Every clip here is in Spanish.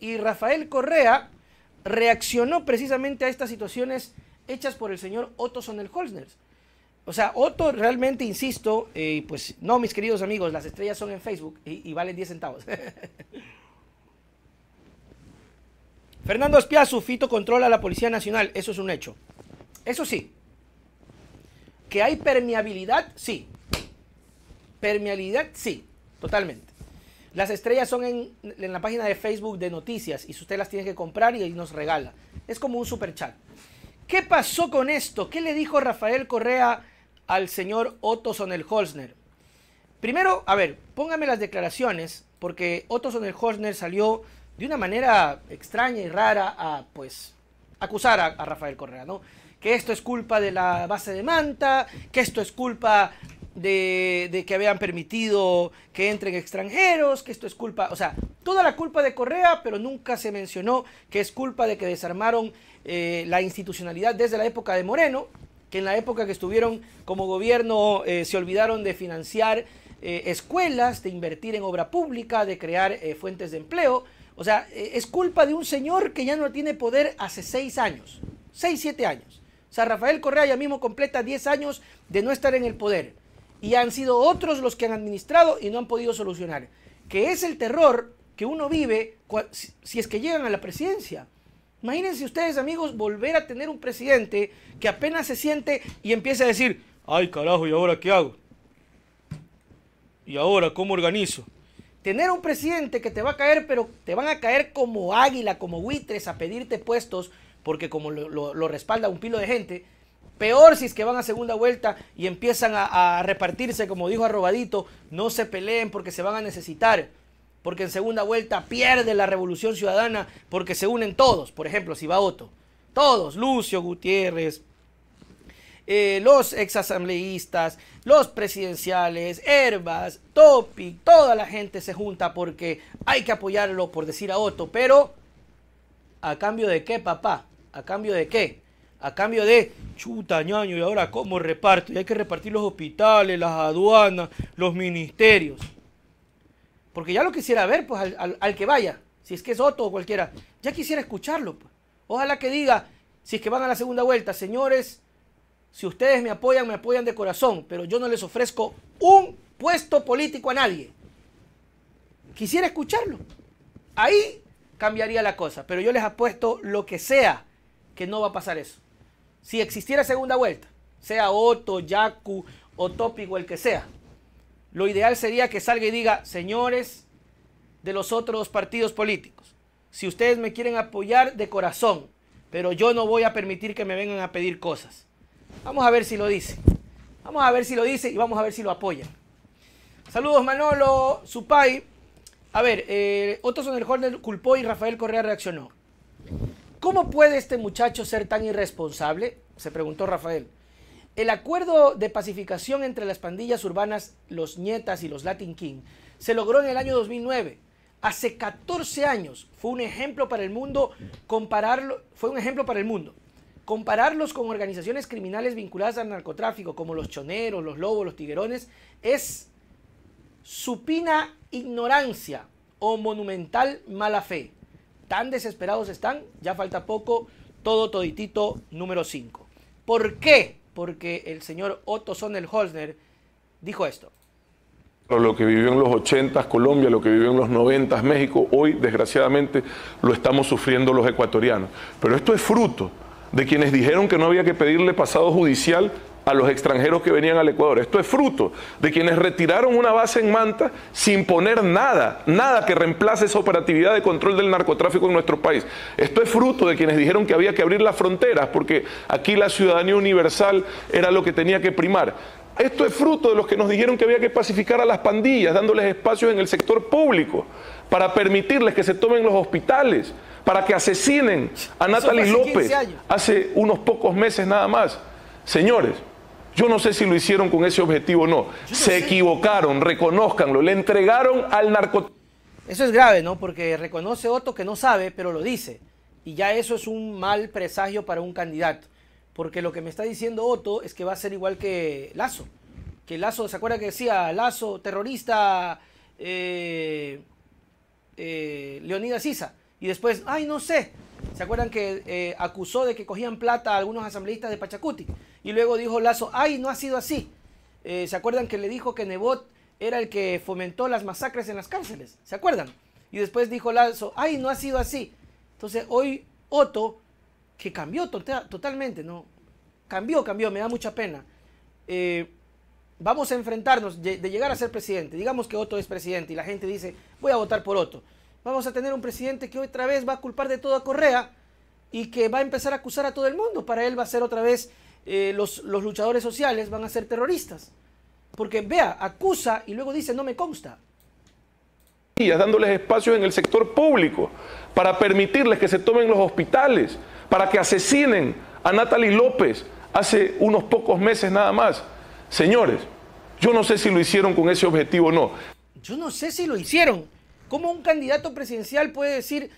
Y Rafael Correa reaccionó precisamente a estas situaciones hechas por el señor Otto Sonel-Holzner. O sea, Otto realmente, insisto, y eh, pues no, mis queridos amigos, las estrellas son en Facebook y, valen 10 centavos. Fernando Espiazu, Fito controla la Policía Nacional, eso es un hecho. Eso sí, que hay permeabilidad, sí. Permeabilidad, sí, totalmente. Las estrellas son en, la página de Facebook de noticias y si usted las tiene que comprar y, ahí nos regala. Es como un super chat. ¿Qué pasó con esto? ¿Qué le dijo Rafael Correa al señor Otto Sonel-Holzner? Primero, a ver, póngame las declaraciones, porque Otto Sonel-Holzner salió de una manera extraña y rara a, pues, acusar a, a Rafael Correa, ¿no? Que esto es culpa de la base de Manta, que esto es culpa de, que habían permitido que entren extranjeros, que esto es culpa, o sea, toda la culpa de Correa, pero nunca se mencionó que es culpa de que desarmaron eh, la institucionalidad desde la época de Moreno, que en la época que estuvieron como gobierno eh, se olvidaron de financiar eh, escuelas, de invertir en obra pública, de crear fuentes de empleo. O sea, es culpa de un señor que ya no tiene poder hace seis años, seis, siete años. O sea, Rafael Correa ya mismo completa diez años de no estar en el poder y han sido otros los que han administrado y no han podido solucionar, que es el terror que uno vive si es que llegan a la presidencia. Imagínense ustedes, amigos, volver a tener un presidente que apenas se siente y empieza a decir, ay carajo, ¿y ahora qué hago? ¿Y ahora cómo organizo? Tener un presidente que te va a caer, pero te van a caer como águila, como buitres a pedirte puestos, porque como lo, lo respalda un pilo de gente, Peor si es que van a segunda vuelta y empiezan a, repartirse, como dijo Arrobadito, no se peleen porque se van a necesitar porque en segunda vuelta pierde la revolución ciudadana porque se unen todos, por ejemplo, si va Otto, todos, Lucio Gutiérrez, eh, los exasambleístas, los presidenciales, Herbas, Topic, toda la gente se junta porque hay que apoyarlo por decir a Otto, pero ¿a cambio de qué, papá? ¿A cambio de qué? a cambio de chuta, ñaño, y ahora cómo reparto. Y hay que repartir los hospitales, las aduanas, los ministerios. Porque ya lo quisiera ver, pues, al, que vaya, si es que es otro o cualquiera, ya quisiera escucharlo. Pues. Ojalá que diga, si es que van a la segunda vuelta, señores, si ustedes me apoyan, me apoyan de corazón, pero yo no les ofrezco un puesto político a nadie. Quisiera escucharlo. Ahí cambiaría la cosa, pero yo les apuesto lo que sea que no va a pasar eso si existiera segunda vuelta, sea Otto, Yaku o el que sea, lo ideal sería que salga y diga, señores de los otros partidos políticos, si ustedes me quieren apoyar de corazón, pero yo no voy a permitir que me vengan a pedir cosas. Vamos a ver si lo dice. Vamos a ver si lo dice y vamos a ver si lo apoyan. Saludos Manolo, Supay. A ver, eh, Otto Sonerholder culpó y Rafael Correa reaccionó. ¿Cómo puede este muchacho ser tan irresponsable? Se preguntó Rafael. El acuerdo de pacificación entre las pandillas urbanas Los Nietas y los Latin King se logró en el año 2009. Hace 14 años fue un ejemplo para el mundo compararlo, fue un ejemplo para el mundo. Compararlos con organizaciones criminales vinculadas al narcotráfico como los choneros, los lobos, los tiguerones es supina ignorancia o monumental mala fe. Tan desesperados están, ya falta poco, todo toditito número 5. ¿Por qué? Porque el señor Otto Sonnel-Holzner dijo esto lo que vivió en los 80 Colombia, lo que vivió en los 90 México, hoy desgraciadamente lo estamos sufriendo los ecuatorianos. Pero esto es fruto de quienes dijeron que no había que pedirle pasado judicial a los extranjeros que venían al Ecuador. Esto es fruto de quienes retiraron una base en Manta sin poner nada, nada que reemplace esa operatividad de control del narcotráfico en nuestro país. Esto es fruto de quienes dijeron que había que abrir las fronteras porque aquí la ciudadanía universal era lo que tenía que primar. Esto es fruto de los que nos dijeron que había que pacificar a las pandillas, dándoles espacios en el sector público, para permitirles que se tomen los hospitales, para que asesinen a Natalie López hace unos pocos meses nada más. Señores, yo no sé si lo hicieron con ese objetivo o no. Se equivocaron, reconozcanlo, le entregaron al narcotráfico. Eso es grave, ¿no? Porque reconoce Otto que no sabe, pero lo dice. Y ya eso es un mal presagio para un candidato. Porque lo que me está diciendo Otto es que va a ser igual que Lazo. Que Lazo, ¿se acuerda que decía Lazo, terrorista, eh, eh Leonidas Sisa? Y después, ay, no sé, ¿Se acuerdan que eh, acusó de que cogían plata a algunos asambleístas de Pachacuti? Y luego dijo Lazo, ay, no ha sido así. Eh, ¿Se acuerdan que le dijo que Nebot era el que fomentó las masacres en las cárceles? ¿Se acuerdan? Y después dijo Lazo, ay, no ha sido así. Entonces hoy Otto, que cambió totalmente, ¿no? Cambió, cambió, me da mucha pena. Eh, vamos a enfrentarnos de llegar a ser presidente. Digamos que Otto es presidente y la gente dice, voy a votar por Otto vamos a tener un presidente que otra vez va a culpar de todo a Correa y que va a empezar a acusar a todo el mundo. Para él va a ser otra vez eh, los, luchadores sociales van a ser terroristas. Porque vea, acusa y luego dice no me consta dándoles espacio en el sector público, para permitirles que se tomen los hospitales, para que asesinen a Natalie López hace unos pocos meses nada más. Señores, yo no sé si lo hicieron con ese objetivo o no. Yo no sé si lo hicieron, ¿Cómo un candidato presidencial puede decir,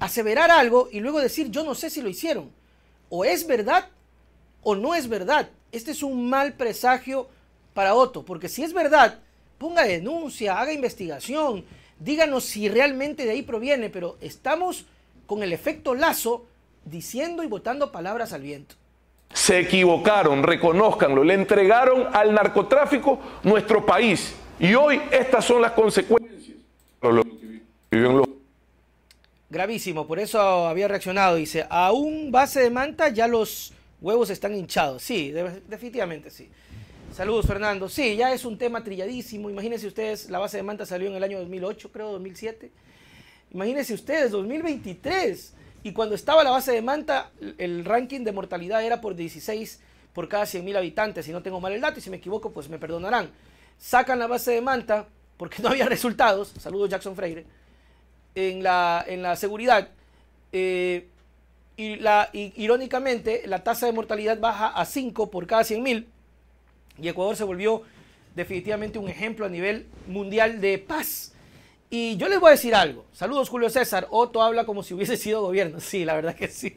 aseverar algo y luego decir, yo no sé si lo hicieron? O es verdad o no es verdad. Este es un mal presagio para Otto, porque si es verdad, ponga denuncia, haga investigación, díganos si realmente de ahí proviene, pero estamos con el efecto lazo diciendo y votando palabras al viento. Se equivocaron, reconozcanlo, le entregaron al narcotráfico nuestro país y hoy estas son las consecuencias. Gravísimo, por eso había reaccionado. Dice, a un base de manta ya los huevos están hinchados. Sí, definitivamente sí. Saludos, Fernando. Sí, ya es un tema trilladísimo. Imagínense ustedes, la base de manta salió en el año 2008, creo, 2007. Imagínense ustedes, 2023. Y cuando estaba la base de manta, el ranking de mortalidad era por 16 por cada 100.000 habitantes. Si no tengo mal el dato y si me equivoco, pues me perdonarán. Sacan la base de manta porque no había resultados, saludos Jackson Freire, en la, en la seguridad. Eh, y, la, irónicamente, la tasa de mortalidad baja a 5 por cada 100.000 y Ecuador se volvió definitivamente un ejemplo a nivel mundial de paz. Y yo les voy a decir algo. Saludos Julio César. Otto habla como si hubiese sido gobierno. Sí, la verdad que sí.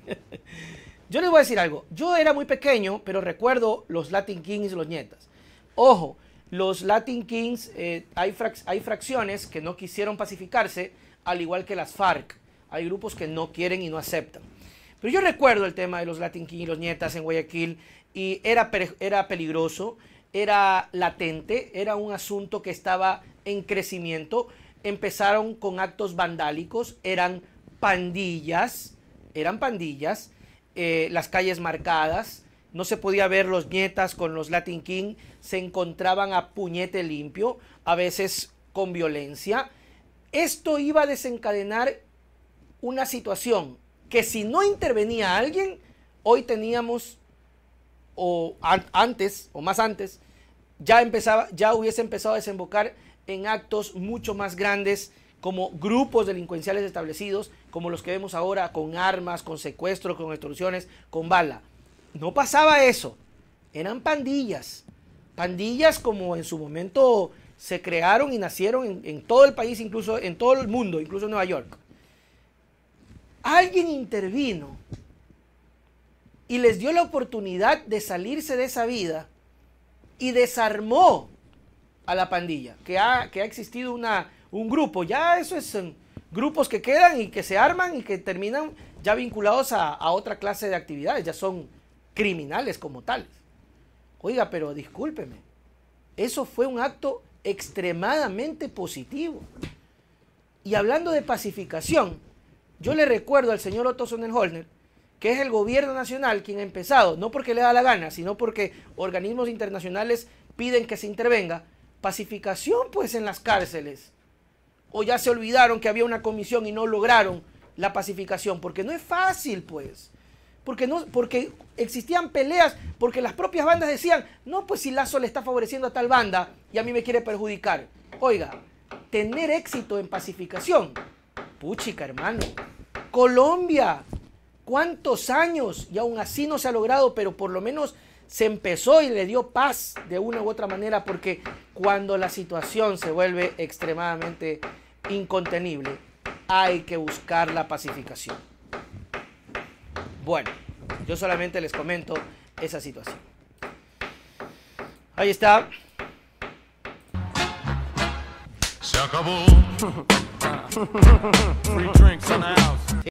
Yo les voy a decir algo. Yo era muy pequeño, pero recuerdo los Latin Kings y los Nietas. Ojo, los Latin Kings, eh, hay, fracciones que no quisieron pacificarse, al igual que las FARC. Hay grupos que no quieren y no aceptan. Pero yo recuerdo el tema de los Latin Kings y los nietas en Guayaquil y era, era peligroso, era latente, era un asunto que estaba en crecimiento. Empezaron con actos vandálicos, eran pandillas, eran pandillas, eh, las calles marcadas, no se podía ver los nietas con los Latin King, se encontraban a puñete limpio, a veces con violencia. Esto iba a desencadenar una situación que si no intervenía alguien, hoy teníamos, o antes, o más antes, ya, empezaba, ya hubiese empezado a desembocar en actos mucho más grandes como grupos delincuenciales establecidos, como los que vemos ahora, con armas, con secuestros, con extorsiones, con bala no pasaba eso. Eran pandillas. Pandillas como en su momento se crearon y nacieron en, todo el país, incluso en todo el mundo, incluso en Nueva York. Alguien intervino y les dio la oportunidad de salirse de esa vida y desarmó a la pandilla, que ha, que ha existido una, un grupo, ya eso es grupos que quedan y que se arman y que terminan ya vinculados a otra clase de actividades, ya son criminales como tales. Oiga, pero discúlpeme, eso fue un acto extremadamente positivo. Y hablando de pacificación, yo le recuerdo al señor Otto Sonnenholner que es el gobierno nacional quien ha empezado, no porque le da la gana, sino porque organismos internacionales piden que se intervenga, pacificación pues en las cárceles. O ya se olvidaron que había una comisión y no lograron la pacificación, porque no es fácil pues porque, no, porque existían peleas, porque las propias bandas decían, no, pues si Lazo le está favoreciendo a tal banda y a mí me quiere perjudicar. Oiga, tener éxito en pacificación. Puchica, hermano. Colombia, ¿cuántos años? Y aún así no se ha logrado, pero por lo menos se empezó y le dio paz de una u otra manera, porque cuando la situación se vuelve extremadamente incontenible, hay que buscar la pacificación. Bueno, yo solamente les comento esa situación. Ahí está. Se acabó.